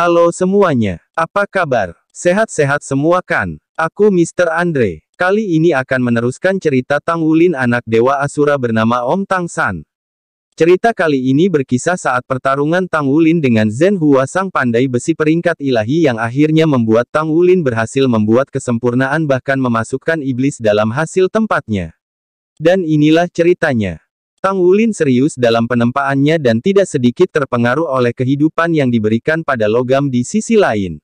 Halo semuanya, apa kabar? Sehat-sehat semua kan? Aku Mr. Andre. Kali ini akan meneruskan cerita Tang Wulin anak Dewa Asura bernama Om Tang San. Cerita kali ini berkisah saat pertarungan Tang Wulin dengan Zen Hua sang pandai besi peringkat ilahi yang akhirnya membuat Tang Wulin berhasil membuat kesempurnaan bahkan memasukkan iblis dalam hasil tempatnya. Dan inilah ceritanya. Tang Wulin serius dalam penempaannya dan tidak sedikit terpengaruh oleh kehidupan yang diberikan pada logam di sisi lain.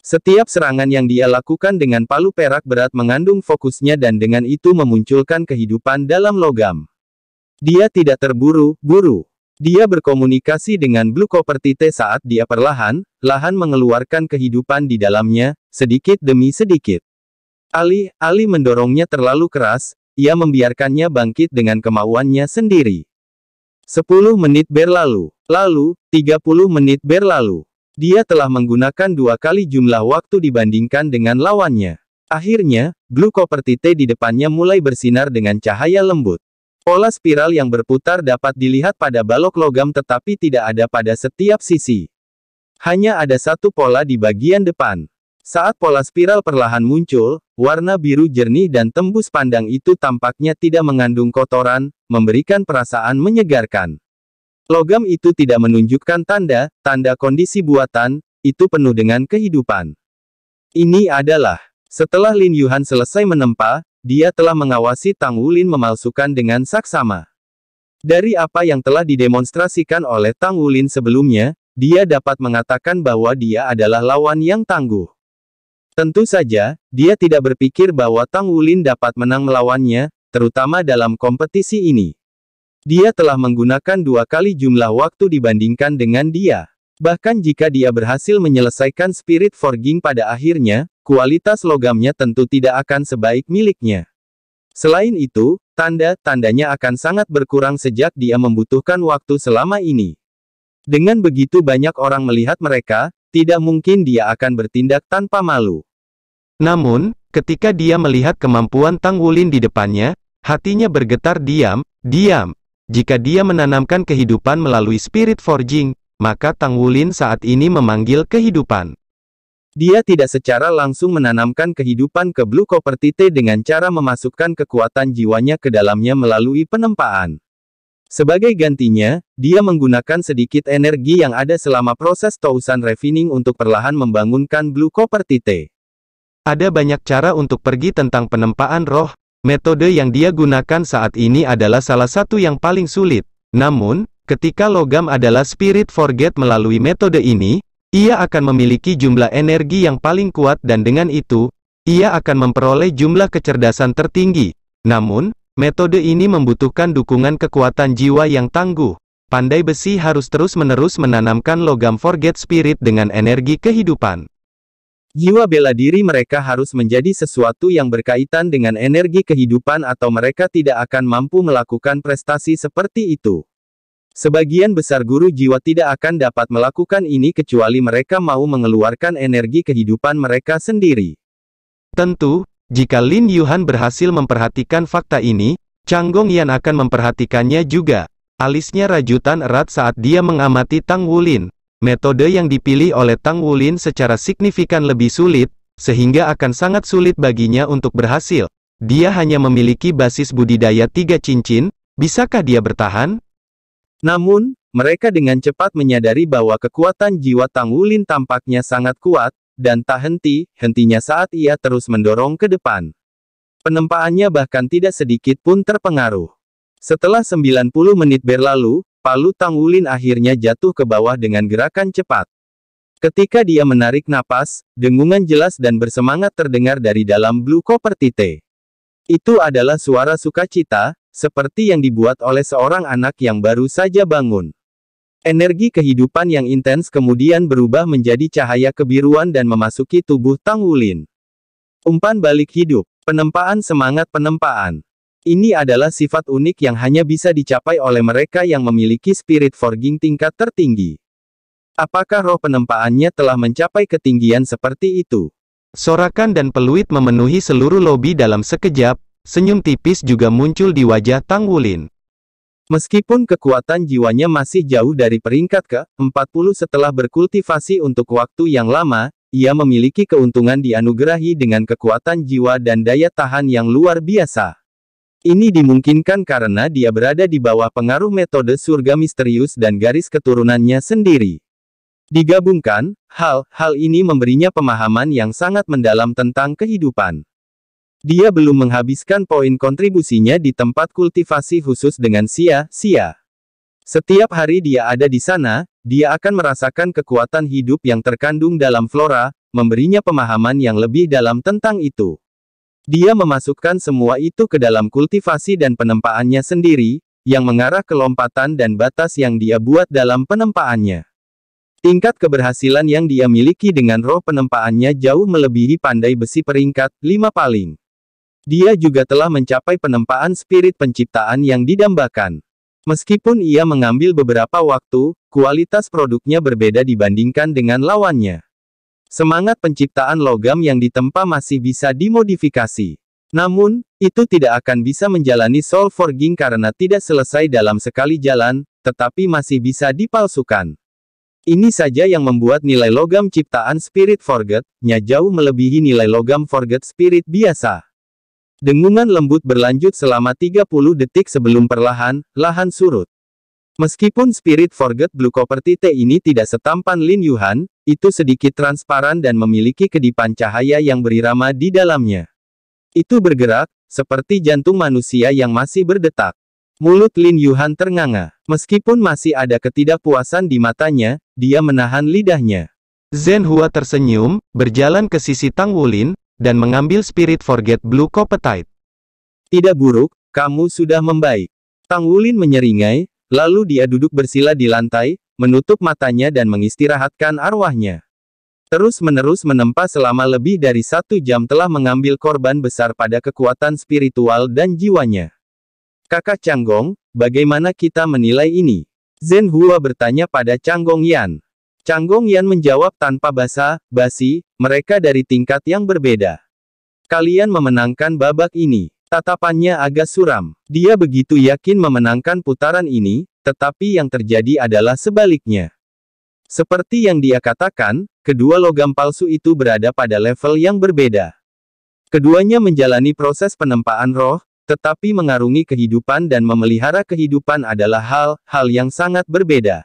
Setiap serangan yang dia lakukan dengan palu perak berat mengandung fokusnya dan dengan itu memunculkan kehidupan dalam logam. Dia tidak terburu-buru. Dia berkomunikasi dengan Blue Copper Tite saat dia perlahan, lahan mengeluarkan kehidupan di dalamnya, sedikit demi sedikit. Ali, Ali mendorongnya terlalu keras, ia membiarkannya bangkit dengan kemauannya sendiri. 10 menit berlalu, lalu, 30 menit berlalu. Dia telah menggunakan dua kali jumlah waktu dibandingkan dengan lawannya. Akhirnya, blue copper tite di depannya mulai bersinar dengan cahaya lembut. Pola spiral yang berputar dapat dilihat pada balok logam tetapi tidak ada pada setiap sisi. Hanya ada satu pola di bagian depan. Saat pola spiral perlahan muncul, Warna biru jernih dan tembus pandang itu tampaknya tidak mengandung kotoran, memberikan perasaan menyegarkan. Logam itu tidak menunjukkan tanda, tanda kondisi buatan, itu penuh dengan kehidupan. Ini adalah, setelah Lin Yuhan selesai menempa, dia telah mengawasi Tang Wulin memalsukan dengan saksama. Dari apa yang telah didemonstrasikan oleh Tang Wulin sebelumnya, dia dapat mengatakan bahwa dia adalah lawan yang tangguh. Tentu saja, dia tidak berpikir bahwa Tang Wulin dapat menang melawannya, terutama dalam kompetisi ini. Dia telah menggunakan dua kali jumlah waktu dibandingkan dengan dia. Bahkan jika dia berhasil menyelesaikan Spirit Forging pada akhirnya, kualitas logamnya tentu tidak akan sebaik miliknya. Selain itu, tanda-tandanya akan sangat berkurang sejak dia membutuhkan waktu selama ini. Dengan begitu banyak orang melihat mereka, tidak mungkin dia akan bertindak tanpa malu. Namun, ketika dia melihat kemampuan Tang Wulin di depannya, hatinya bergetar diam, diam. Jika dia menanamkan kehidupan melalui spirit forging, maka Tang Wulin saat ini memanggil kehidupan. Dia tidak secara langsung menanamkan kehidupan ke Blue Copper Tite dengan cara memasukkan kekuatan jiwanya ke dalamnya melalui penempaan. Sebagai gantinya, dia menggunakan sedikit energi yang ada selama proses tousan refining untuk perlahan membangunkan Blue Copper Tite. Ada banyak cara untuk pergi tentang penempaan roh, metode yang dia gunakan saat ini adalah salah satu yang paling sulit. Namun, ketika logam adalah spirit forget melalui metode ini, ia akan memiliki jumlah energi yang paling kuat dan dengan itu, ia akan memperoleh jumlah kecerdasan tertinggi. Namun, Metode ini membutuhkan dukungan kekuatan jiwa yang tangguh. Pandai besi harus terus-menerus menanamkan logam forget spirit dengan energi kehidupan. Jiwa bela diri mereka harus menjadi sesuatu yang berkaitan dengan energi kehidupan atau mereka tidak akan mampu melakukan prestasi seperti itu. Sebagian besar guru jiwa tidak akan dapat melakukan ini kecuali mereka mau mengeluarkan energi kehidupan mereka sendiri. Tentu, jika Lin Yuhan berhasil memperhatikan fakta ini, Chang Yan akan memperhatikannya juga. Alisnya rajutan erat saat dia mengamati Tang Wulin. Metode yang dipilih oleh Tang Wulin secara signifikan lebih sulit, sehingga akan sangat sulit baginya untuk berhasil. Dia hanya memiliki basis budidaya tiga cincin, bisakah dia bertahan? Namun, mereka dengan cepat menyadari bahwa kekuatan jiwa Tang Wulin tampaknya sangat kuat, dan tak henti-hentinya saat ia terus mendorong ke depan. Penempaannya bahkan tidak sedikit pun terpengaruh. Setelah 90 menit berlalu, palu Tang Tangulin akhirnya jatuh ke bawah dengan gerakan cepat. Ketika dia menarik napas, dengungan jelas dan bersemangat terdengar dari dalam Blue Copper Tite. Itu adalah suara sukacita, seperti yang dibuat oleh seorang anak yang baru saja bangun. Energi kehidupan yang intens kemudian berubah menjadi cahaya kebiruan dan memasuki tubuh Tang Wulin. Umpan balik hidup, penempaan semangat penempaan. Ini adalah sifat unik yang hanya bisa dicapai oleh mereka yang memiliki spirit forging tingkat tertinggi. Apakah roh penempaannya telah mencapai ketinggian seperti itu? Sorakan dan peluit memenuhi seluruh lobi dalam sekejap, senyum tipis juga muncul di wajah Tang Wulin. Meskipun kekuatan jiwanya masih jauh dari peringkat ke-40 setelah berkultivasi untuk waktu yang lama, ia memiliki keuntungan dianugerahi dengan kekuatan jiwa dan daya tahan yang luar biasa. Ini dimungkinkan karena dia berada di bawah pengaruh metode surga misterius dan garis keturunannya sendiri. Digabungkan, hal-hal ini memberinya pemahaman yang sangat mendalam tentang kehidupan. Dia belum menghabiskan poin kontribusinya di tempat kultivasi khusus dengan sia-sia. Setiap hari dia ada di sana, dia akan merasakan kekuatan hidup yang terkandung dalam flora, memberinya pemahaman yang lebih dalam tentang itu. Dia memasukkan semua itu ke dalam kultivasi dan penempaannya sendiri, yang mengarah ke lompatan dan batas yang dia buat dalam penempaannya. Tingkat keberhasilan yang dia miliki dengan roh penempaannya jauh melebihi pandai besi peringkat 5 paling. Dia juga telah mencapai penempaan spirit penciptaan yang didambakan. Meskipun ia mengambil beberapa waktu, kualitas produknya berbeda dibandingkan dengan lawannya. Semangat penciptaan logam yang ditempa masih bisa dimodifikasi. Namun, itu tidak akan bisa menjalani soul forging karena tidak selesai dalam sekali jalan, tetapi masih bisa dipalsukan. Ini saja yang membuat nilai logam ciptaan Spirit Forget-nya jauh melebihi nilai logam Forget Spirit biasa. Dengungan lembut berlanjut selama 30 detik sebelum perlahan, lahan surut. Meskipun Spirit Forget Blue Copper Tite ini tidak setampan Lin Yuhan, itu sedikit transparan dan memiliki kedipan cahaya yang berirama di dalamnya. Itu bergerak, seperti jantung manusia yang masih berdetak. Mulut Lin Yuhan ternganga. Meskipun masih ada ketidakpuasan di matanya, dia menahan lidahnya. Zhen Hua tersenyum, berjalan ke sisi Tang Wulin, dan mengambil Spirit Forget Blue Copetite. Tidak buruk, kamu sudah membaik. Tang Wulin menyeringai, lalu dia duduk bersila di lantai, menutup matanya dan mengistirahatkan arwahnya. Terus-menerus menempa selama lebih dari satu jam telah mengambil korban besar pada kekuatan spiritual dan jiwanya. Kakak Canggong, bagaimana kita menilai ini? Zen Hua bertanya pada Canggong Yan. Canggong Yan menjawab tanpa basa-basi, mereka dari tingkat yang berbeda. Kalian memenangkan babak ini. Tatapannya agak suram. Dia begitu yakin memenangkan putaran ini, tetapi yang terjadi adalah sebaliknya. Seperti yang dia katakan, kedua logam palsu itu berada pada level yang berbeda. Keduanya menjalani proses penempaan roh, tetapi mengarungi kehidupan dan memelihara kehidupan adalah hal-hal yang sangat berbeda.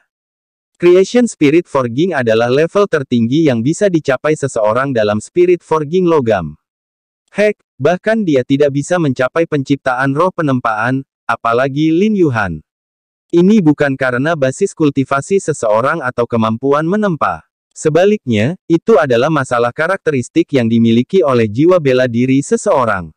Creation Spirit Forging adalah level tertinggi yang bisa dicapai seseorang dalam Spirit Forging logam. Heck, bahkan dia tidak bisa mencapai penciptaan roh penempaan, apalagi Lin Yuhan. Ini bukan karena basis kultivasi seseorang atau kemampuan menempa. Sebaliknya, itu adalah masalah karakteristik yang dimiliki oleh jiwa bela diri seseorang.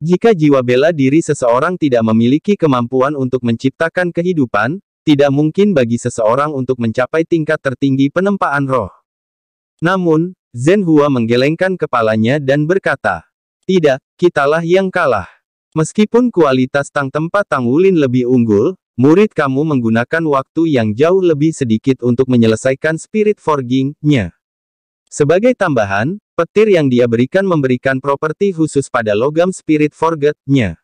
Jika jiwa bela diri seseorang tidak memiliki kemampuan untuk menciptakan kehidupan, tidak mungkin bagi seseorang untuk mencapai tingkat tertinggi penempaan roh. Namun, Zenhua Hua menggelengkan kepalanya dan berkata, Tidak, kitalah yang kalah. Meskipun kualitas tang tempat Tang Wulin lebih unggul, murid kamu menggunakan waktu yang jauh lebih sedikit untuk menyelesaikan spirit forging-nya. Sebagai tambahan, petir yang dia berikan memberikan properti khusus pada logam spirit forget-nya.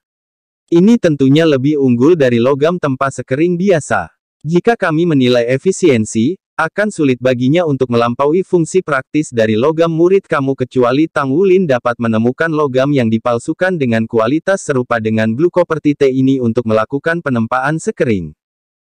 Ini tentunya lebih unggul dari logam tempa sekering biasa. Jika kami menilai efisiensi, akan sulit baginya untuk melampaui fungsi praktis dari logam murid kamu kecuali Tang Wulin dapat menemukan logam yang dipalsukan dengan kualitas serupa dengan blue copper T ini untuk melakukan penempaan sekering.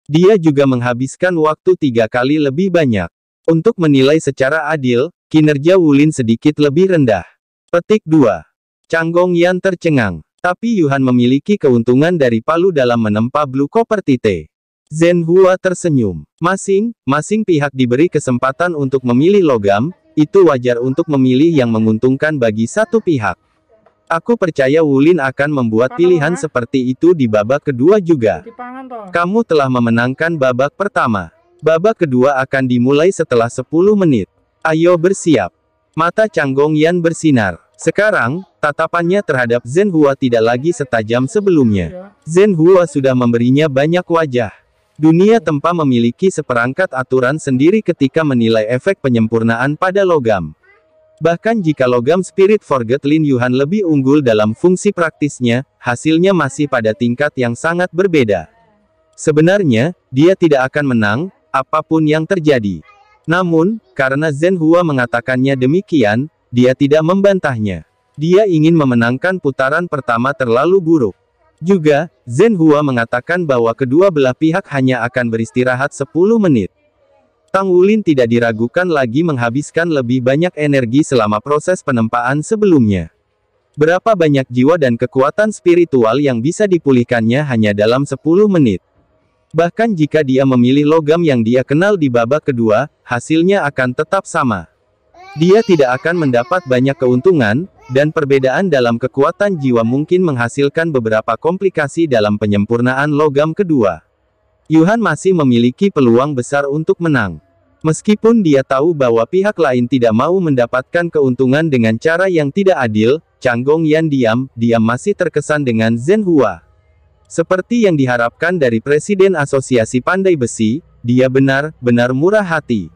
Dia juga menghabiskan waktu tiga kali lebih banyak. Untuk menilai secara adil, kinerja Wulin sedikit lebih rendah. Petik 2. Canggong yang tercengang. Tapi Yuhan memiliki keuntungan dari Palu dalam menempa Blue copper tite. Zen Hua tersenyum. Masing-masing pihak diberi kesempatan untuk memilih logam, itu wajar untuk memilih yang menguntungkan bagi satu pihak. Aku percaya Wulin akan membuat pilihan seperti itu di babak kedua juga. Kamu telah memenangkan babak pertama. Babak kedua akan dimulai setelah 10 menit. Ayo bersiap. Mata Changgong Yan bersinar. Sekarang, Tatapannya terhadap Zen Hua tidak lagi setajam sebelumnya. Zen Hua sudah memberinya banyak wajah. Dunia tempa memiliki seperangkat aturan sendiri ketika menilai efek penyempurnaan pada logam. Bahkan jika logam Spirit Forget Lin Yuhan lebih unggul dalam fungsi praktisnya, hasilnya masih pada tingkat yang sangat berbeda. Sebenarnya, dia tidak akan menang, apapun yang terjadi. Namun, karena Zen Hua mengatakannya demikian, dia tidak membantahnya. Dia ingin memenangkan putaran pertama terlalu buruk. Juga, Zhen Hua mengatakan bahwa kedua belah pihak hanya akan beristirahat 10 menit. Tang Wulin tidak diragukan lagi menghabiskan lebih banyak energi selama proses penempaan sebelumnya. Berapa banyak jiwa dan kekuatan spiritual yang bisa dipulihkannya hanya dalam 10 menit. Bahkan jika dia memilih logam yang dia kenal di babak kedua, hasilnya akan tetap sama. Dia tidak akan mendapat banyak keuntungan, dan perbedaan dalam kekuatan jiwa mungkin menghasilkan beberapa komplikasi dalam penyempurnaan logam kedua. Yuhan masih memiliki peluang besar untuk menang. Meskipun dia tahu bahwa pihak lain tidak mau mendapatkan keuntungan dengan cara yang tidak adil, Changgong Yan diam, dia masih terkesan dengan Zhenhua. Hua. Seperti yang diharapkan dari Presiden Asosiasi Pandai Besi, dia benar, benar murah hati.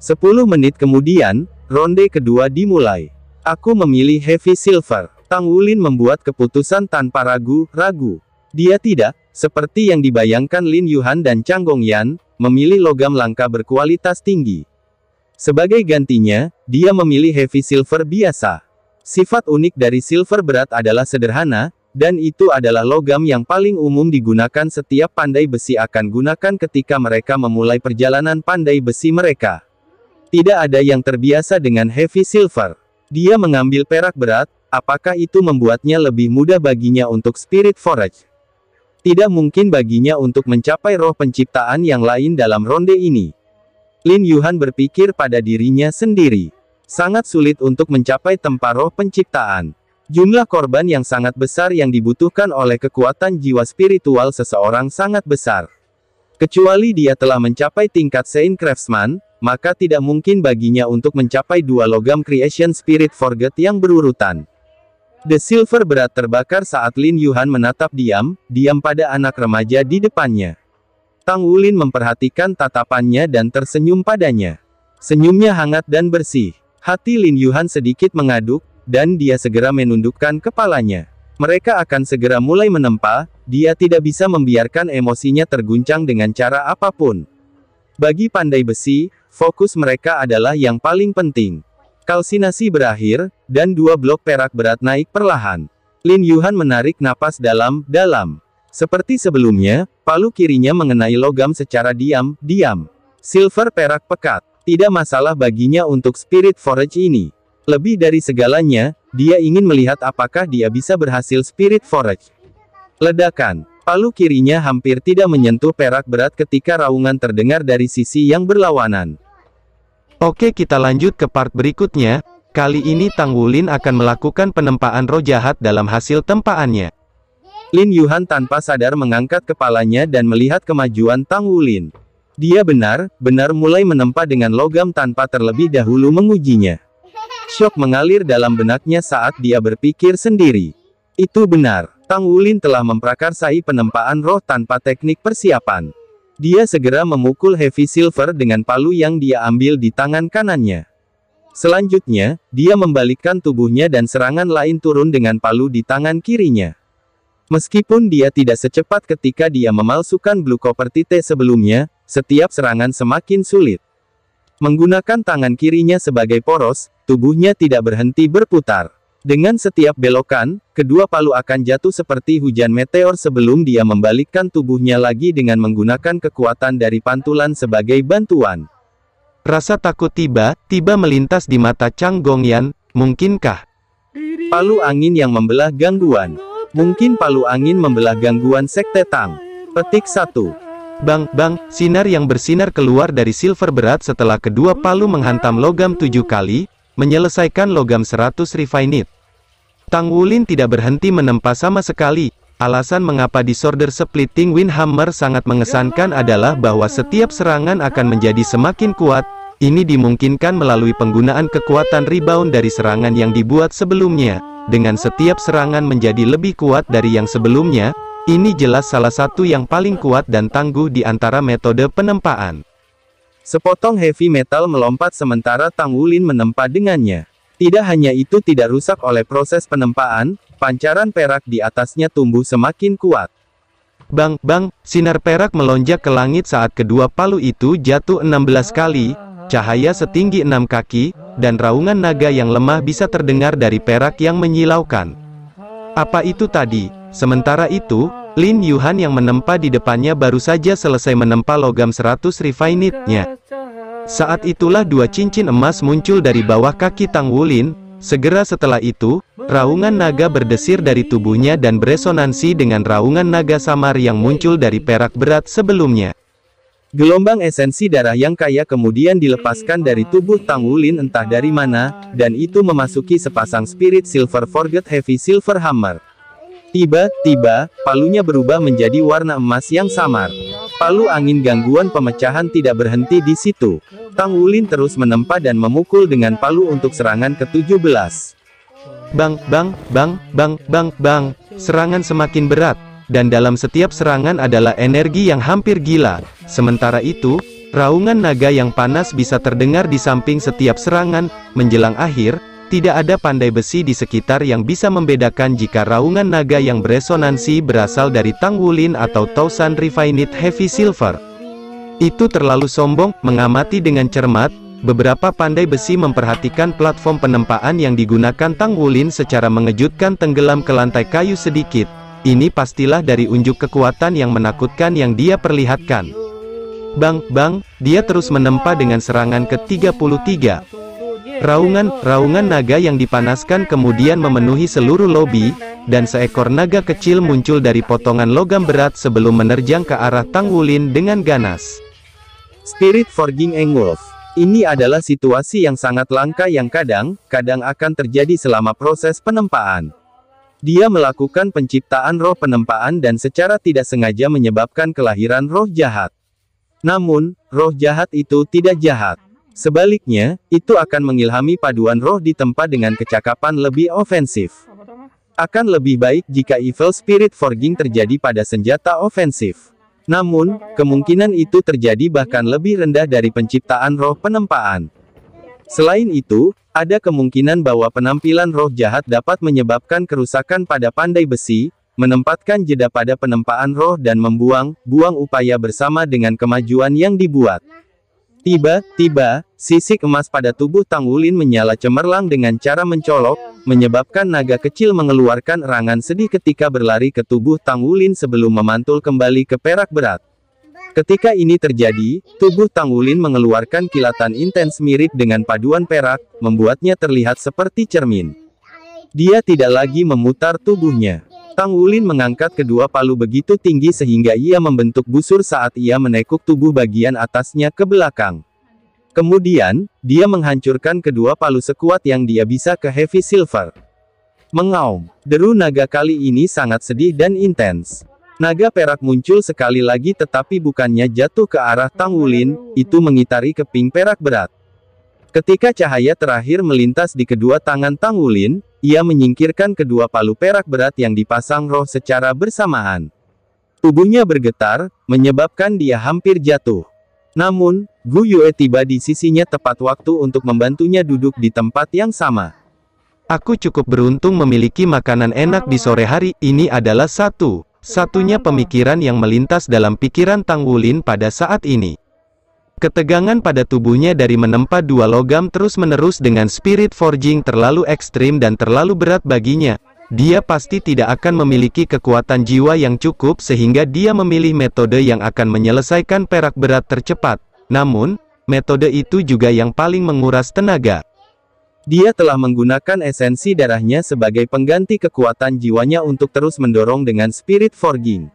10 menit kemudian, ronde kedua dimulai. Aku memilih Heavy Silver. Tang Wulin membuat keputusan tanpa ragu-ragu. Dia tidak, seperti yang dibayangkan Lin Yuhan dan Chang Gongyan, memilih logam langka berkualitas tinggi. Sebagai gantinya, dia memilih Heavy Silver biasa. Sifat unik dari silver berat adalah sederhana, dan itu adalah logam yang paling umum digunakan setiap pandai besi akan gunakan ketika mereka memulai perjalanan pandai besi mereka. Tidak ada yang terbiasa dengan heavy silver. Dia mengambil perak berat, apakah itu membuatnya lebih mudah baginya untuk spirit forage? Tidak mungkin baginya untuk mencapai roh penciptaan yang lain dalam ronde ini. Lin Yuhan berpikir pada dirinya sendiri. Sangat sulit untuk mencapai tempat roh penciptaan. Jumlah korban yang sangat besar yang dibutuhkan oleh kekuatan jiwa spiritual seseorang sangat besar. Kecuali dia telah mencapai tingkat Saint Craftsman, maka tidak mungkin baginya untuk mencapai dua logam Creation Spirit Forget yang berurutan. The Silver berat terbakar saat Lin Yuhan menatap diam, diam pada anak remaja di depannya. Tang Wulin memperhatikan tatapannya dan tersenyum padanya. Senyumnya hangat dan bersih. Hati Lin Yuhan sedikit mengaduk, dan dia segera menundukkan kepalanya. Mereka akan segera mulai menempa, dia tidak bisa membiarkan emosinya terguncang dengan cara apapun. Bagi pandai besi, Fokus mereka adalah yang paling penting. Kalsinasi berakhir, dan dua blok perak berat naik perlahan. Lin Yuhan menarik napas dalam-dalam. Seperti sebelumnya, palu kirinya mengenai logam secara diam-diam. Silver perak pekat. Tidak masalah baginya untuk Spirit forage ini. Lebih dari segalanya, dia ingin melihat apakah dia bisa berhasil Spirit forage. Ledakan. Palu kirinya hampir tidak menyentuh perak berat ketika raungan terdengar dari sisi yang berlawanan. Oke kita lanjut ke part berikutnya, kali ini Tang Wulin akan melakukan penempaan roh jahat dalam hasil tempaannya. Lin Yuhan tanpa sadar mengangkat kepalanya dan melihat kemajuan Tang Wulin. Dia benar, benar mulai menempa dengan logam tanpa terlebih dahulu mengujinya. Syok mengalir dalam benaknya saat dia berpikir sendiri. Itu benar. Tang Wulin telah memprakarsai penempaan roh tanpa teknik persiapan. Dia segera memukul Heavy Silver dengan palu yang dia ambil di tangan kanannya. Selanjutnya, dia membalikkan tubuhnya dan serangan lain turun dengan palu di tangan kirinya. Meskipun dia tidak secepat ketika dia memalsukan Blue Copper Tite sebelumnya, setiap serangan semakin sulit. Menggunakan tangan kirinya sebagai poros, tubuhnya tidak berhenti berputar. Dengan setiap belokan, kedua palu akan jatuh seperti hujan meteor sebelum dia membalikkan tubuhnya lagi dengan menggunakan kekuatan dari pantulan sebagai bantuan. Rasa takut tiba-tiba melintas di mata Chang Gongyan, mungkinkah? Palu angin yang membelah gangguan. Mungkin palu angin membelah gangguan sekte Tang. Petik 1. Bang, bang, sinar yang bersinar keluar dari silver berat setelah kedua palu menghantam logam tujuh kali, menyelesaikan logam seratus refinite. Tang Wulin tidak berhenti menempa sama sekali. Alasan mengapa disorder splitting Windhammer sangat mengesankan adalah bahwa setiap serangan akan menjadi semakin kuat, ini dimungkinkan melalui penggunaan kekuatan rebound dari serangan yang dibuat sebelumnya. Dengan setiap serangan menjadi lebih kuat dari yang sebelumnya, ini jelas salah satu yang paling kuat dan tangguh di antara metode penempaan. Sepotong heavy metal melompat sementara Tang Wulin menempa dengannya. Tidak hanya itu tidak rusak oleh proses penempaan, pancaran perak di atasnya tumbuh semakin kuat. Bang, bang, sinar perak melonjak ke langit saat kedua palu itu jatuh 16 kali, cahaya setinggi enam kaki, dan raungan naga yang lemah bisa terdengar dari perak yang menyilaukan. Apa itu tadi? Sementara itu, Lin Yuhan yang menempa di depannya baru saja selesai menempa logam 100 nya saat itulah dua cincin emas muncul dari bawah kaki Tang Wulin, segera setelah itu, raungan naga berdesir dari tubuhnya dan beresonansi dengan raungan naga samar yang muncul dari perak berat sebelumnya. Gelombang esensi darah yang kaya kemudian dilepaskan dari tubuh Tang Wulin entah dari mana, dan itu memasuki sepasang spirit silver forget heavy silver hammer. Tiba-tiba, palunya berubah menjadi warna emas yang samar. Palu angin gangguan pemecahan tidak berhenti di situ. Tang Wulin terus menempa dan memukul dengan palu untuk serangan ke-17. Bang, bang, bang, bang, bang, bang, serangan semakin berat. Dan dalam setiap serangan adalah energi yang hampir gila. Sementara itu, raungan naga yang panas bisa terdengar di samping setiap serangan, menjelang akhir, tidak ada pandai besi di sekitar yang bisa membedakan jika raungan naga yang beresonansi berasal dari Tang Wulin atau Tausan Refined Heavy Silver. Itu terlalu sombong, mengamati dengan cermat, beberapa pandai besi memperhatikan platform penempaan yang digunakan Tang Wulin secara mengejutkan tenggelam ke lantai kayu sedikit. Ini pastilah dari unjuk kekuatan yang menakutkan yang dia perlihatkan. Bang, bang, dia terus menempa dengan serangan ke-33. Raungan-raungan naga yang dipanaskan kemudian memenuhi seluruh lobi, dan seekor naga kecil muncul dari potongan logam berat sebelum menerjang ke arah Tang Wulin dengan ganas. Spirit Forging Engulf Ini adalah situasi yang sangat langka yang kadang, kadang akan terjadi selama proses penempaan. Dia melakukan penciptaan roh penempaan dan secara tidak sengaja menyebabkan kelahiran roh jahat. Namun, roh jahat itu tidak jahat. Sebaliknya, itu akan mengilhami paduan roh di tempat dengan kecakapan lebih ofensif. Akan lebih baik jika evil spirit forging terjadi pada senjata ofensif. Namun, kemungkinan itu terjadi bahkan lebih rendah dari penciptaan roh penempaan. Selain itu, ada kemungkinan bahwa penampilan roh jahat dapat menyebabkan kerusakan pada pandai besi, menempatkan jeda pada penempaan roh dan membuang, buang upaya bersama dengan kemajuan yang dibuat. Tiba-tiba, sisik emas pada tubuh Tang Wulin menyala cemerlang dengan cara mencolok, menyebabkan naga kecil mengeluarkan erangan sedih ketika berlari ke tubuh Tang Wulin sebelum memantul kembali ke perak berat. Ketika ini terjadi, tubuh Tang Wulin mengeluarkan kilatan intens mirip dengan paduan perak, membuatnya terlihat seperti cermin. Dia tidak lagi memutar tubuhnya. Tang Wulin mengangkat kedua palu begitu tinggi sehingga ia membentuk busur saat ia menekuk tubuh bagian atasnya ke belakang. Kemudian, dia menghancurkan kedua palu sekuat yang dia bisa ke Heavy Silver. Mengaum, deru naga kali ini sangat sedih dan intens. Naga perak muncul sekali lagi tetapi bukannya jatuh ke arah Tang Wulin, itu mengitari keping perak berat. Ketika cahaya terakhir melintas di kedua tangan Tang Wulin, ia menyingkirkan kedua palu perak berat yang dipasang roh secara bersamaan. Tubuhnya bergetar, menyebabkan dia hampir jatuh. Namun, Gu Yue tiba di sisinya tepat waktu untuk membantunya duduk di tempat yang sama. Aku cukup beruntung memiliki makanan enak di sore hari, ini adalah satu, satunya pemikiran yang melintas dalam pikiran Tang Wulin pada saat ini. Ketegangan pada tubuhnya dari menempa dua logam terus-menerus dengan spirit forging terlalu ekstrim dan terlalu berat baginya. Dia pasti tidak akan memiliki kekuatan jiwa yang cukup sehingga dia memilih metode yang akan menyelesaikan perak berat tercepat. Namun, metode itu juga yang paling menguras tenaga. Dia telah menggunakan esensi darahnya sebagai pengganti kekuatan jiwanya untuk terus mendorong dengan spirit forging.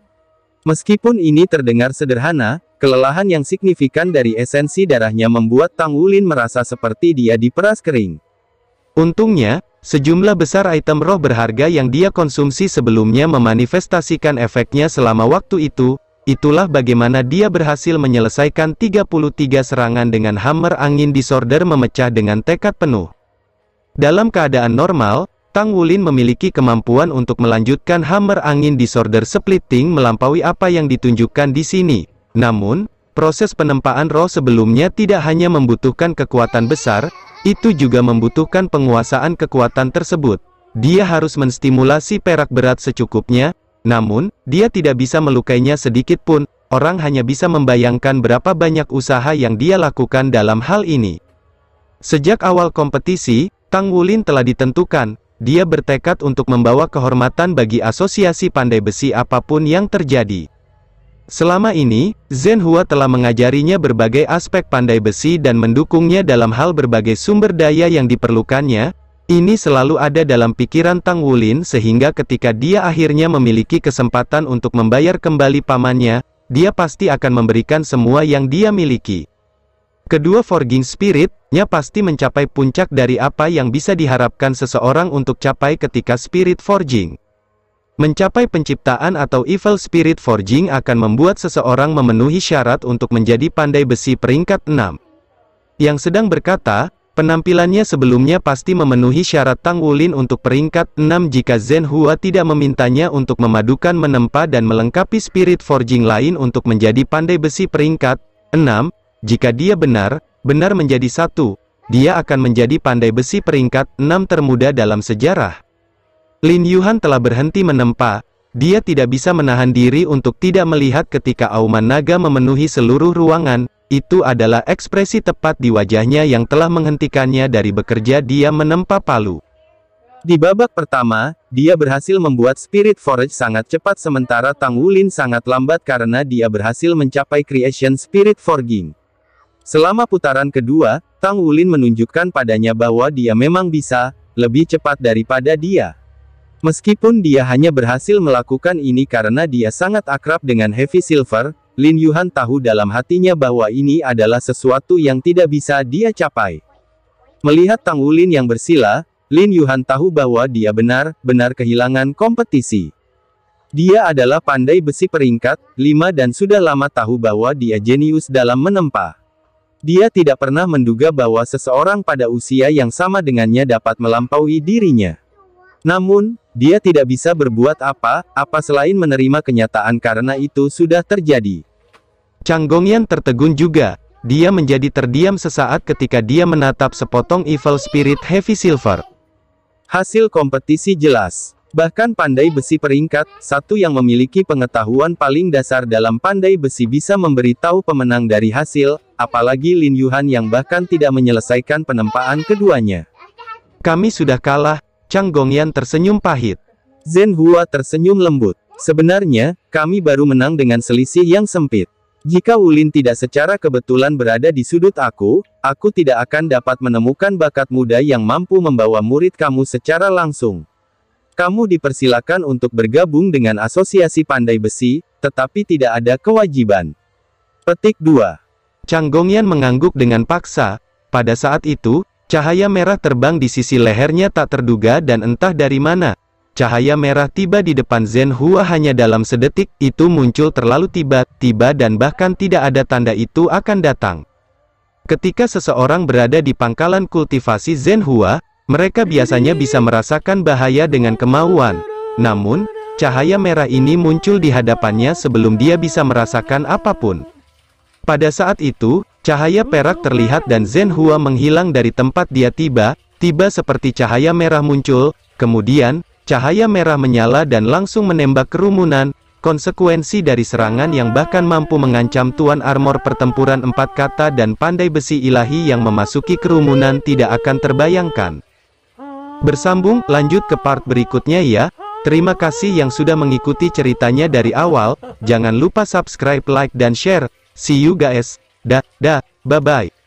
Meskipun ini terdengar sederhana, Kelelahan yang signifikan dari esensi darahnya membuat Tang Wulin merasa seperti dia diperas kering. Untungnya, sejumlah besar item roh berharga yang dia konsumsi sebelumnya memanifestasikan efeknya selama waktu itu, itulah bagaimana dia berhasil menyelesaikan 33 serangan dengan hammer angin disorder memecah dengan tekad penuh. Dalam keadaan normal, Tang Wulin memiliki kemampuan untuk melanjutkan hammer angin disorder splitting melampaui apa yang ditunjukkan di sini, namun, proses penempaan roh sebelumnya tidak hanya membutuhkan kekuatan besar, itu juga membutuhkan penguasaan kekuatan tersebut. Dia harus menstimulasi perak berat secukupnya, namun, dia tidak bisa melukainya sedikit pun, orang hanya bisa membayangkan berapa banyak usaha yang dia lakukan dalam hal ini. Sejak awal kompetisi, Tang Wulin telah ditentukan, dia bertekad untuk membawa kehormatan bagi asosiasi pandai besi apapun yang terjadi. Selama ini, Zhen Hua telah mengajarinya berbagai aspek pandai besi dan mendukungnya dalam hal berbagai sumber daya yang diperlukannya. Ini selalu ada dalam pikiran Tang Wulin sehingga ketika dia akhirnya memiliki kesempatan untuk membayar kembali pamannya, dia pasti akan memberikan semua yang dia miliki. Kedua forging spirit-nya pasti mencapai puncak dari apa yang bisa diharapkan seseorang untuk capai ketika spirit forging. Mencapai penciptaan atau evil spirit forging akan membuat seseorang memenuhi syarat untuk menjadi pandai besi peringkat 6. Yang sedang berkata, penampilannya sebelumnya pasti memenuhi syarat Tang Wulin untuk peringkat 6 jika Zen Hua tidak memintanya untuk memadukan menempa dan melengkapi spirit forging lain untuk menjadi pandai besi peringkat 6, jika dia benar, benar menjadi satu, dia akan menjadi pandai besi peringkat 6 termuda dalam sejarah. Lin Yuhan telah berhenti menempa, dia tidak bisa menahan diri untuk tidak melihat ketika auman naga memenuhi seluruh ruangan, itu adalah ekspresi tepat di wajahnya yang telah menghentikannya dari bekerja dia menempa palu. Di babak pertama, dia berhasil membuat Spirit Forge sangat cepat sementara Tang Wulin sangat lambat karena dia berhasil mencapai Creation Spirit Forging. Selama putaran kedua, Tang Wulin menunjukkan padanya bahwa dia memang bisa, lebih cepat daripada dia. Meskipun dia hanya berhasil melakukan ini karena dia sangat akrab dengan Heavy Silver, Lin Yuhan tahu dalam hatinya bahwa ini adalah sesuatu yang tidak bisa dia capai. Melihat Tang Wulin yang bersila, Lin Yuhan tahu bahwa dia benar-benar kehilangan kompetisi. Dia adalah pandai besi peringkat 5 dan sudah lama tahu bahwa dia jenius dalam menempa. Dia tidak pernah menduga bahwa seseorang pada usia yang sama dengannya dapat melampaui dirinya. Namun, dia tidak bisa berbuat apa-apa selain menerima kenyataan karena itu sudah terjadi. Chang Gongyan tertegun juga. Dia menjadi terdiam sesaat ketika dia menatap sepotong Evil Spirit Heavy Silver. Hasil kompetisi jelas. Bahkan pandai besi peringkat, satu yang memiliki pengetahuan paling dasar dalam pandai besi bisa memberi tahu pemenang dari hasil, apalagi Lin Yuhan yang bahkan tidak menyelesaikan penempaan keduanya. Kami sudah kalah, Chang Gongyan tersenyum pahit. Zhen Hua tersenyum lembut. Sebenarnya, kami baru menang dengan selisih yang sempit. Jika Wulin tidak secara kebetulan berada di sudut aku, aku tidak akan dapat menemukan bakat muda yang mampu membawa murid kamu secara langsung. Kamu dipersilakan untuk bergabung dengan asosiasi pandai besi, tetapi tidak ada kewajiban. Petik 2. Gongyan mengangguk dengan paksa. Pada saat itu, Cahaya merah terbang di sisi lehernya tak terduga dan entah dari mana. Cahaya merah tiba di depan Zen Hua hanya dalam sedetik, itu muncul terlalu tiba-tiba dan bahkan tidak ada tanda itu akan datang. Ketika seseorang berada di pangkalan kultivasi Zen Hua, mereka biasanya bisa merasakan bahaya dengan kemauan. Namun, cahaya merah ini muncul di hadapannya sebelum dia bisa merasakan apapun. Pada saat itu, Cahaya perak terlihat dan Zen Hua menghilang dari tempat dia tiba, tiba seperti cahaya merah muncul, kemudian, cahaya merah menyala dan langsung menembak kerumunan, konsekuensi dari serangan yang bahkan mampu mengancam Tuan Armor pertempuran empat kata dan pandai besi ilahi yang memasuki kerumunan tidak akan terbayangkan. Bersambung, lanjut ke part berikutnya ya, Terima kasih yang sudah mengikuti ceritanya dari awal, jangan lupa subscribe, like, dan share. See you guys! Da, da, bye-bye.